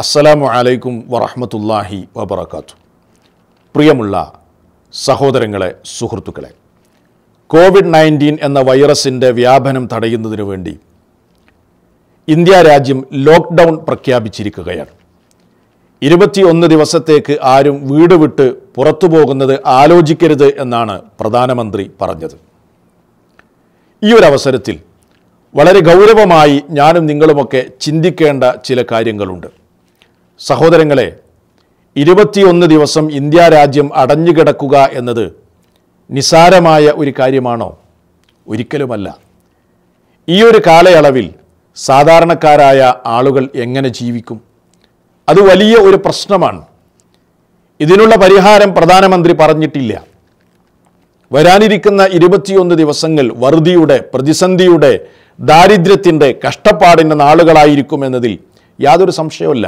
അസ്സലാമു അലൈക്കും വറഹമത്തല്ലാഹി വബർക്കാത്തു പ്രിയമുള്ള സഹോദരങ്ങളെ സുഹൃത്തുക്കളെ കോവിഡ് നയൻറ്റീൻ എന്ന വൈറസിൻ്റെ വ്യാപനം തടയുന്നതിനു വേണ്ടി ഇന്ത്യ രാജ്യം ലോക്ക്ഡൗൺ പ്രഖ്യാപിച്ചിരിക്കുകയാണ് ഇരുപത്തിയൊന്ന് ദിവസത്തേക്ക് ആരും വീട് വിട്ട് പുറത്തു പോകുന്നത് ആലോചിക്കരുത് എന്നാണ് പ്രധാനമന്ത്രി പറഞ്ഞത് ഈ ഒരു അവസരത്തിൽ വളരെ ഗൗരവമായി ഞാനും നിങ്ങളുമൊക്കെ ചിന്തിക്കേണ്ട ചില കാര്യങ്ങളുണ്ട് സഹോദരങ്ങളെ ഇരുപത്തിയൊന്ന് ദിവസം ഇന്ത്യ രാജ്യം അടഞ്ഞുകിടക്കുക എന്നത് നിസാരമായ ഒരു കാര്യമാണോ ഒരിക്കലുമല്ല ഈ ഒരു കാലയളവിൽ സാധാരണക്കാരായ ആളുകൾ എങ്ങനെ ജീവിക്കും അത് വലിയ ഒരു പ്രശ്നമാണ് ഇതിനുള്ള പരിഹാരം പ്രധാനമന്ത്രി പറഞ്ഞിട്ടില്ല വരാനിരിക്കുന്ന ഇരുപത്തിയൊന്ന് ദിവസങ്ങൾ വറുതിയുടെ പ്രതിസന്ധിയുടെ ദാരിദ്ര്യത്തിൻ്റെ കഷ്ടപ്പാടിൻ്റെ നാളുകളായിരിക്കും എന്നതിൽ യാതൊരു സംശയവുമില്ല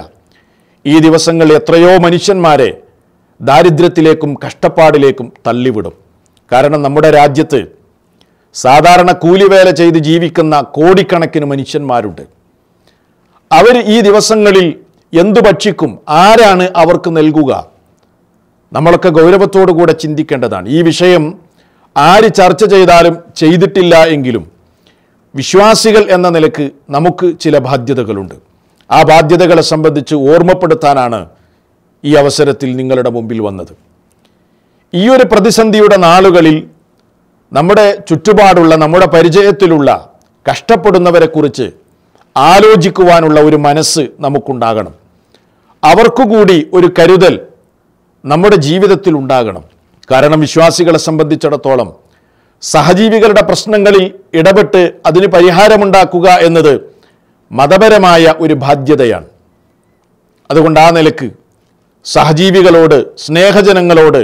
ഈ ദിവസങ്ങൾ എത്രയോ മനുഷ്യന്മാരെ ദാരിദ്ര്യത്തിലേക്കും കഷ്ടപ്പാടിലേക്കും തള്ളിവിടും കാരണം നമ്മുടെ രാജ്യത്ത് സാധാരണ കൂലിവേല ചെയ്ത് ജീവിക്കുന്ന കോടിക്കണക്കിന് മനുഷ്യന്മാരുണ്ട് അവർ ഈ ദിവസങ്ങളിൽ എന്തു ഭക്ഷിക്കും ആരാണ് അവർക്ക് നൽകുക നമ്മളൊക്കെ ഗൗരവത്തോടു കൂടെ ചിന്തിക്കേണ്ടതാണ് ഈ വിഷയം ആര് ചർച്ച ചെയ്താലും ചെയ്തിട്ടില്ല എങ്കിലും വിശ്വാസികൾ എന്ന നിലക്ക് നമുക്ക് ചില ബാധ്യതകളുണ്ട് ആ ബാധ്യതകളെ സംബന്ധിച്ച് ഓർമ്മപ്പെടുത്താനാണ് ഈ അവസരത്തിൽ നിങ്ങളുടെ മുമ്പിൽ വന്നത് ഈ ഒരു പ്രതിസന്ധിയുടെ നാളുകളിൽ നമ്മുടെ ചുറ്റുപാടുള്ള നമ്മുടെ പരിചയത്തിലുള്ള കഷ്ടപ്പെടുന്നവരെക്കുറിച്ച് ആലോചിക്കുവാനുള്ള ഒരു മനസ്സ് നമുക്കുണ്ടാകണം അവർക്കുകൂടി ഒരു കരുതൽ നമ്മുടെ ജീവിതത്തിൽ ഉണ്ടാകണം കാരണം വിശ്വാസികളെ സംബന്ധിച്ചിടത്തോളം സഹജീവികളുടെ പ്രശ്നങ്ങളിൽ ഇടപെട്ട് അതിന് പരിഹാരമുണ്ടാക്കുക എന്നത് മതപരമായ ഒരു ബാധ്യതയാണ് അതുകൊണ്ട് ആ നിലക്ക് സഹജീവികളോട് സ്നേഹജനങ്ങളോട്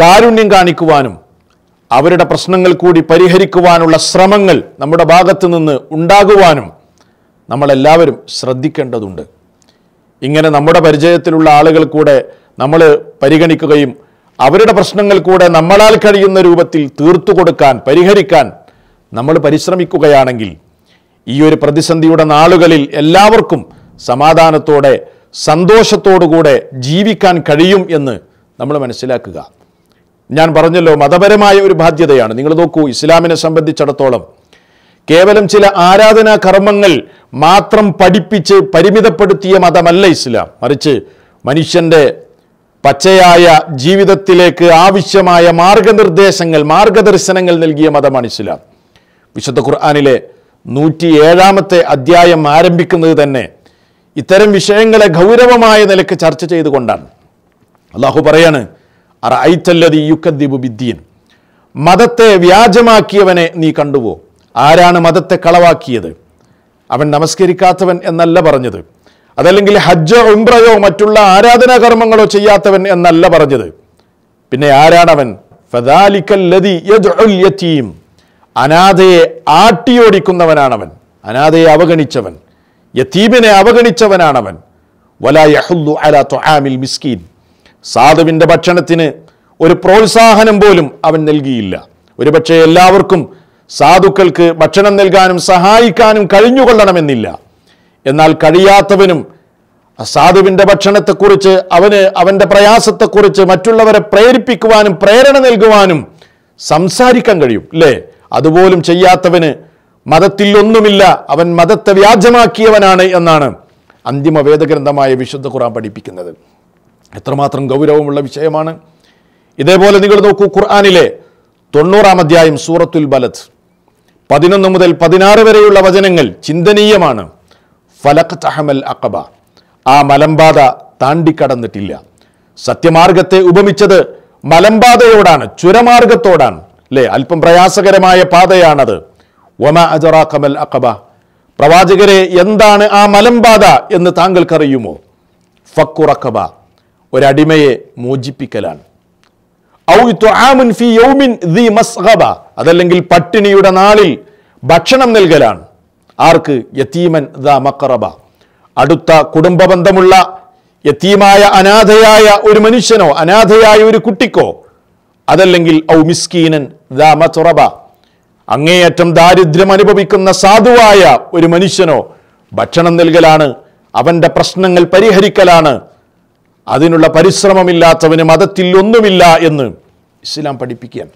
കാരുണ്യം കാണിക്കുവാനും അവരുടെ പ്രശ്നങ്ങൾ കൂടി പരിഹരിക്കുവാനുള്ള ശ്രമങ്ങൾ നമ്മുടെ ഭാഗത്ത് നിന്ന് ഉണ്ടാകുവാനും നമ്മളെല്ലാവരും ശ്രദ്ധിക്കേണ്ടതുണ്ട് ഇങ്ങനെ നമ്മുടെ പരിചയത്തിലുള്ള ആളുകൾ കൂടെ നമ്മൾ പരിഗണിക്കുകയും അവരുടെ പ്രശ്നങ്ങൾ കൂടെ നമ്മളാൽ കഴിയുന്ന രൂപത്തിൽ തീർത്തു കൊടുക്കാൻ പരിഹരിക്കാൻ നമ്മൾ പരിശ്രമിക്കുകയാണെങ്കിൽ ഈ ഒരു പ്രതിസന്ധിയുടെ നാളുകളിൽ എല്ലാവർക്കും സമാധാനത്തോടെ സന്തോഷത്തോടുകൂടെ ജീവിക്കാൻ കഴിയും എന്ന് നമ്മൾ മനസ്സിലാക്കുക ഞാൻ പറഞ്ഞല്ലോ മതപരമായ ഒരു ബാധ്യതയാണ് നിങ്ങൾ നോക്കൂ ഇസ്ലാമിനെ സംബന്ധിച്ചിടത്തോളം കേവലം ചില ആരാധനാ കർമ്മങ്ങൾ മാത്രം പഠിപ്പിച്ച് പരിമിതപ്പെടുത്തിയ മതമല്ല ഇസ്ലാം മറിച്ച് മനുഷ്യൻ്റെ പച്ചയായ ജീവിതത്തിലേക്ക് ആവശ്യമായ മാർഗനിർദ്ദേശങ്ങൾ മാർഗദർശനങ്ങൾ നൽകിയ മതമാണ് ഇസ്ലാം വിശുദ്ധ ഖുർആാനിലെ ഏഴാമത്തെ അധ്യായം ആരംഭിക്കുന്നത് തന്നെ ഇത്തരം വിഷയങ്ങളെ ഗൗരവമായ നിലക്ക് ചർച്ച ചെയ്തുകൊണ്ടാണ് അള്ളാഹു പറയാണ് അറ ഐത്തല്ലതി യുക്കദ്ദീബ് ബിദ്ദീൻ മതത്തെ വ്യാജമാക്കിയവനെ നീ കണ്ടുവോ ആരാണ് മതത്തെ കളവാക്കിയത് അവൻ നമസ്കരിക്കാത്തവൻ എന്നല്ല പറഞ്ഞത് അതല്ലെങ്കിൽ ഹജ്ജോ ഉംറയോ മറ്റുള്ള ആരാധനാ കർമ്മങ്ങളോ ചെയ്യാത്തവൻ എന്നല്ല പറഞ്ഞത് പിന്നെ ആരാണവൻ ഫദാലിക്കല്ലതി യതീം അനാഥയെ ആട്ടിയോടിക്കുന്നവനാണവൻ അനാഥയെ അവഗണിച്ചവൻ യത്തീമിനെ അവഗണിച്ചവനാണവൻ വലായു യഹുല്ലു മിസ്കീൻ സാധുവിൻ്റെ ഭക്ഷണത്തിന് ഒരു പ്രോത്സാഹനം പോലും അവൻ നൽകിയില്ല ഒരുപക്ഷെ എല്ലാവർക്കും സാധുക്കൾക്ക് ഭക്ഷണം നൽകാനും സഹായിക്കാനും കഴിഞ്ഞുകൊള്ളണമെന്നില്ല എന്നാൽ കഴിയാത്തവനും സാധുവിൻ്റെ ഭക്ഷണത്തെക്കുറിച്ച് അവന് അവൻ്റെ പ്രയാസത്തെക്കുറിച്ച് മറ്റുള്ളവരെ പ്രേരിപ്പിക്കുവാനും പ്രേരണ നൽകുവാനും സംസാരിക്കാൻ കഴിയും അല്ലേ അതുപോലും ചെയ്യാത്തവന് മതത്തിൽ ഒന്നുമില്ല അവൻ മതത്തെ വ്യാജമാക്കിയവനാണ് എന്നാണ് അന്തിമ വേദഗ്രന്ഥമായ വിശുദ്ധ ഖുർആൻ പഠിപ്പിക്കുന്നത് എത്രമാത്രം ഗൗരവമുള്ള വിഷയമാണ് ഇതേപോലെ നിങ്ങൾ നോക്കൂ ഖുർആാനിലെ തൊണ്ണൂറാം അധ്യായം സൂറത്തുൽ ബലത് പതിനൊന്ന് മുതൽ പതിനാറ് വരെയുള്ള വചനങ്ങൾ ചിന്തനീയമാണ് ഫലക് തഹമൽ അക്കബ ആ മലമ്പാത താണ്ടിക്കടന്നിട്ടില്ല സത്യമാർഗത്തെ ഉപമിച്ചത് മലമ്പാതയോടാണ് ചുരമാർഗത്തോടാണ് അല്ലെ അല്പം പ്രയാസകരമായ പാതയാണത് ഒമ അജറാ കമൽ അക്കബ പ്രവാചകരെ എന്താണ് ആ മലമ്പാത എന്ന് താങ്കൾക്കറിയുമോ ഫക്കുറക്കബ ഒരടിമയെ മോചിപ്പിക്കലാണ് അതല്ലെങ്കിൽ പട്ടിണിയുടെ നാളിൽ ഭക്ഷണം നൽകലാണ് ആർക്ക് യത്തീമൻ ദ മക്കറബ അടുത്ത കുടുംബ ബന്ധമുള്ള യത്തീമായ അനാഥയായ ഒരു മനുഷ്യനോ അനാഥയായ ഒരു കുട്ടിക്കോ അതല്ലെങ്കിൽ ഔ മിസ്കീനൻ ദാമതുറബ അങ്ങേയറ്റം ദാരിദ്ര്യം അനുഭവിക്കുന്ന സാധുവായ ഒരു മനുഷ്യനോ ഭക്ഷണം നൽകലാണ് അവൻ്റെ പ്രശ്നങ്ങൾ പരിഹരിക്കലാണ് അതിനുള്ള പരിശ്രമമില്ലാത്തവന് മതത്തിൽ ഒന്നുമില്ല എന്ന് ഇസ്ലാം പഠിപ്പിക്കാൻ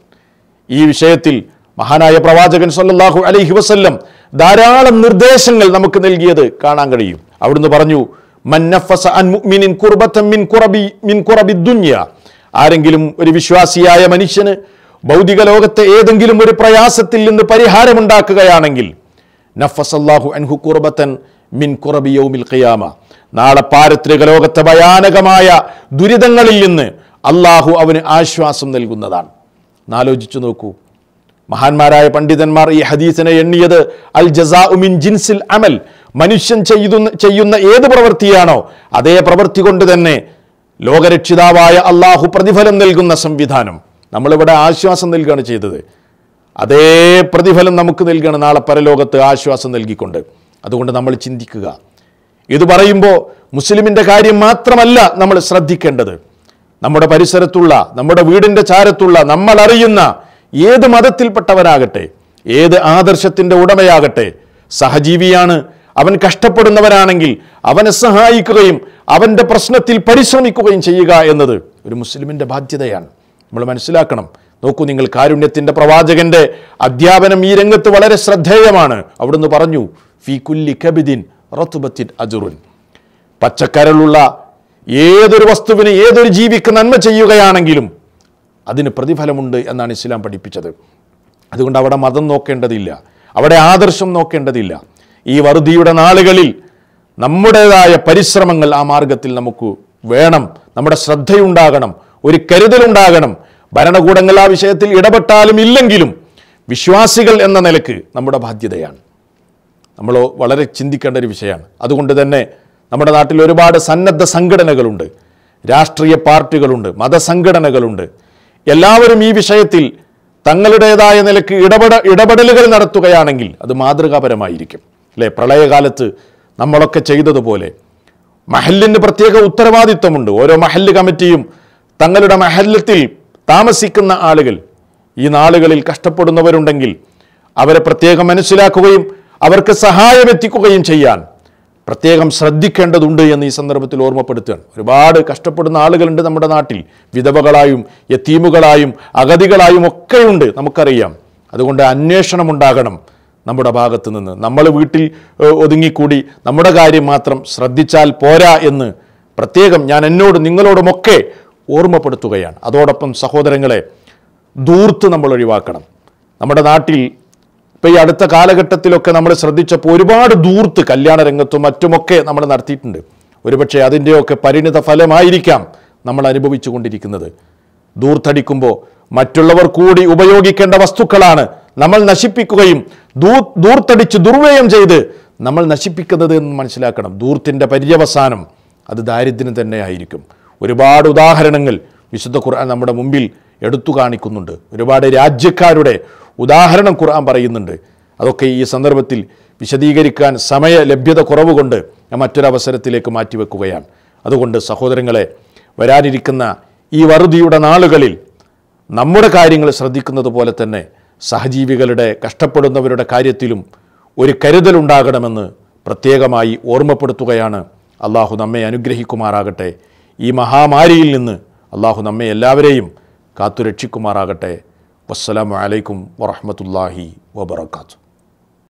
ഈ വിഷയത്തിൽ മഹാനായ പ്രവാചകൻ സല്ലാഹു അലൈഹി വസല്ലം ധാരാളം നിർദ്ദേശങ്ങൾ നമുക്ക് നൽകിയത് കാണാൻ കഴിയും അവിടുന്ന് പറഞ്ഞു മന്നഫസ അൻ മുഅ്മിനിൻ കുർബത്തൻ മിൻ കുറബി മിൻ കുറബി ദുനിയ ആരെങ്കിലും ഒരു വിശ്വാസിയായ മനുഷ്യന് ഭൗതിക ലോകത്തെ ഏതെങ്കിലും ഒരു പ്രയാസത്തിൽ നിന്ന് പരിഹാരമുണ്ടാക്കുകയാണെങ്കിൽ നഫസല്ലാഹു അൻഹു കുറബത്തൻ മിൻ കുറബി യൗമിൽ ഖിയാമ നാളെ പാരത്രിക ലോകത്തെ ഭയാനകമായ ദുരിതങ്ങളിൽ നിന്ന് അള്ളാഹു അവന് ആശ്വാസം നൽകുന്നതാണ് എന്നാലോചിച്ചു നോക്കൂ മഹാന്മാരായ പണ്ഡിതന്മാർ ഈ ഹദീസിനെ എണ്ണിയത് അൽ ജസാ ഉമിൻ ജിൻസിൽ അമൽ മനുഷ്യൻ ചെയ്യുന്ന ചെയ്യുന്ന ഏത് പ്രവൃത്തിയാണോ അതേ പ്രവൃത്തി കൊണ്ട് തന്നെ ലോകരക്ഷിതാവായ അള്ളാഹു പ്രതിഫലം നൽകുന്ന സംവിധാനം നമ്മളിവിടെ ആശ്വാസം നൽകുകയാണ് ചെയ്തത് അതേ പ്രതിഫലം നമുക്ക് നൽകുകയാണ് നാളെ പരലോകത്ത് ആശ്വാസം നൽകിക്കൊണ്ട് അതുകൊണ്ട് നമ്മൾ ചിന്തിക്കുക ഇത് പറയുമ്പോൾ മുസ്ലിമിൻ്റെ കാര്യം മാത്രമല്ല നമ്മൾ ശ്രദ്ധിക്കേണ്ടത് നമ്മുടെ പരിസരത്തുള്ള നമ്മുടെ വീടിൻ്റെ ചാരത്തുള്ള നമ്മൾ അറിയുന്ന ഏത് മതത്തിൽപ്പെട്ടവരാകട്ടെ ഏത് ആദർശത്തിൻ്റെ ഉടമയാകട്ടെ സഹജീവിയാണ് അവൻ കഷ്ടപ്പെടുന്നവരാണെങ്കിൽ അവനെ സഹായിക്കുകയും അവൻ്റെ പ്രശ്നത്തിൽ പരിശ്രമിക്കുകയും ചെയ്യുക എന്നത് ഒരു മുസ്ലിമിൻ്റെ ബാധ്യതയാണ് നമ്മൾ മനസ്സിലാക്കണം നോക്കൂ നിങ്ങൾ കാരുണ്യത്തിൻ്റെ പ്രവാചകൻ്റെ അധ്യാപനം ഈ രംഗത്ത് വളരെ ശ്രദ്ധേയമാണ് അവിടുന്ന് പറഞ്ഞു ഫി കുല്ലി കബിദിൻ റത്തുബത്തിൻ അജുറുൻ പച്ചക്കരലുള്ള ഏതൊരു വസ്തുവിന് ഏതൊരു ജീവിക്ക് നന്മ ചെയ്യുകയാണെങ്കിലും അതിന് പ്രതിഫലമുണ്ട് എന്നാണ് ഇസ്ലാം പഠിപ്പിച്ചത് അതുകൊണ്ട് അവിടെ മതം നോക്കേണ്ടതില്ല അവിടെ ആദർശം നോക്കേണ്ടതില്ല ഈ വറുതിയുടെ നാളുകളിൽ നമ്മുടേതായ പരിശ്രമങ്ങൾ ആ മാർഗത്തിൽ നമുക്ക് വേണം നമ്മുടെ ശ്രദ്ധയുണ്ടാകണം ഒരു കരുതലുണ്ടാകണം ഭരണകൂടങ്ങൾ ആ വിഷയത്തിൽ ഇടപെട്ടാലും ഇല്ലെങ്കിലും വിശ്വാസികൾ എന്ന നിലക്ക് നമ്മുടെ ബാധ്യതയാണ് നമ്മൾ വളരെ ചിന്തിക്കേണ്ട ഒരു വിഷയമാണ് അതുകൊണ്ട് തന്നെ നമ്മുടെ നാട്ടിൽ ഒരുപാട് സന്നദ്ധ സംഘടനകളുണ്ട് രാഷ്ട്രീയ പാർട്ടികളുണ്ട് മതസംഘടനകളുണ്ട് എല്ലാവരും ഈ വിഷയത്തിൽ തങ്ങളുടേതായ നിലക്ക് ഇടപെട ഇടപെടലുകൾ നടത്തുകയാണെങ്കിൽ അത് മാതൃകാപരമായിരിക്കും അല്ലേ പ്രളയകാലത്ത് നമ്മളൊക്കെ ചെയ്തതുപോലെ മഹല്ലിന് പ്രത്യേക ഉത്തരവാദിത്വമുണ്ട് ഓരോ മഹല്ല് കമ്മിറ്റിയും തങ്ങളുടെ മഹല്ലത്തിൽ താമസിക്കുന്ന ആളുകൾ ഈ നാളുകളിൽ കഷ്ടപ്പെടുന്നവരുണ്ടെങ്കിൽ അവരെ പ്രത്യേകം മനസ്സിലാക്കുകയും അവർക്ക് സഹായം എത്തിക്കുകയും ചെയ്യാൻ പ്രത്യേകം ശ്രദ്ധിക്കേണ്ടതുണ്ട് എന്ന് ഈ സന്ദർഭത്തിൽ ഓർമ്മപ്പെടുത്തുകയാണ് ഒരുപാട് കഷ്ടപ്പെടുന്ന ആളുകളുണ്ട് നമ്മുടെ നാട്ടിൽ വിധവകളായും യത്തീമുകളായും അഗതികളായും ഒക്കെയുണ്ട് നമുക്കറിയാം അതുകൊണ്ട് അന്വേഷണം ഉണ്ടാകണം നമ്മുടെ ഭാഗത്തു നിന്ന് നമ്മൾ വീട്ടിൽ ഒതുങ്ങിക്കൂടി നമ്മുടെ കാര്യം മാത്രം ശ്രദ്ധിച്ചാൽ പോരാ എന്ന് പ്രത്യേകം ഞാൻ എന്നോട് നിങ്ങളോടുമൊക്കെ ഓർമ്മപ്പെടുത്തുകയാണ് അതോടൊപ്പം സഹോദരങ്ങളെ ദൂർത്ത് നമ്മൾ ഒഴിവാക്കണം നമ്മുടെ നാട്ടിൽ ഇപ്പോൾ ഈ അടുത്ത കാലഘട്ടത്തിലൊക്കെ നമ്മൾ ശ്രദ്ധിച്ചപ്പോൾ ഒരുപാട് ദൂർത്ത് കല്യാണ രംഗത്തും മറ്റുമൊക്കെ നമ്മൾ നടത്തിയിട്ടുണ്ട് ഒരുപക്ഷെ അതിൻ്റെയൊക്കെ പരിണിത ഫലമായിരിക്കാം നമ്മൾ അനുഭവിച്ചു കൊണ്ടിരിക്കുന്നത് ദൂർത്തടിക്കുമ്പോൾ മറ്റുള്ളവർ കൂടി ഉപയോഗിക്കേണ്ട വസ്തുക്കളാണ് നമ്മൾ നശിപ്പിക്കുകയും ദൂ ദൂർത്തടിച്ച് ദുർവ്യയം ചെയ്ത് നമ്മൾ നശിപ്പിക്കുന്നത് എന്ന് മനസ്സിലാക്കണം ദൂർത്തിൻ്റെ പര്യവസാനം അത് ദാരിദ്ര്യം തന്നെ ആയിരിക്കും ഒരുപാട് ഉദാഹരണങ്ങൾ വിശുദ്ധ ഖുർആൻ നമ്മുടെ മുമ്പിൽ എടുത്തു കാണിക്കുന്നുണ്ട് ഒരുപാട് രാജ്യക്കാരുടെ ഉദാഹരണം ഖുർആൻ പറയുന്നുണ്ട് അതൊക്കെ ഈ സന്ദർഭത്തിൽ വിശദീകരിക്കാൻ സമയ ലഭ്യത കുറവ് കൊണ്ട് ഞാൻ മറ്റൊരവസരത്തിലേക്ക് മാറ്റിവെക്കുകയാണ് അതുകൊണ്ട് സഹോദരങ്ങളെ വരാനിരിക്കുന്ന ഈ വറുതിയുടെ നാളുകളിൽ നമ്മുടെ കാര്യങ്ങൾ ശ്രദ്ധിക്കുന്നത് പോലെ തന്നെ സഹജീവികളുടെ കഷ്ടപ്പെടുന്നവരുടെ കാര്യത്തിലും ഒരു കരുതലുണ്ടാകണമെന്ന് പ്രത്യേകമായി ഓർമ്മപ്പെടുത്തുകയാണ് അള്ളാഹു നമ്മെ അനുഗ്രഹിക്കുമാറാകട്ടെ ഈ മഹാമാരിയിൽ നിന്ന് അള്ളാഹു നമ്മെ എല്ലാവരെയും കാത്തുരക്ഷിക്കുമാറാകട്ടെ വസ്സലാമലൈക്കും വറഹമത്തല്ലാഹി വബർക്കാത്തു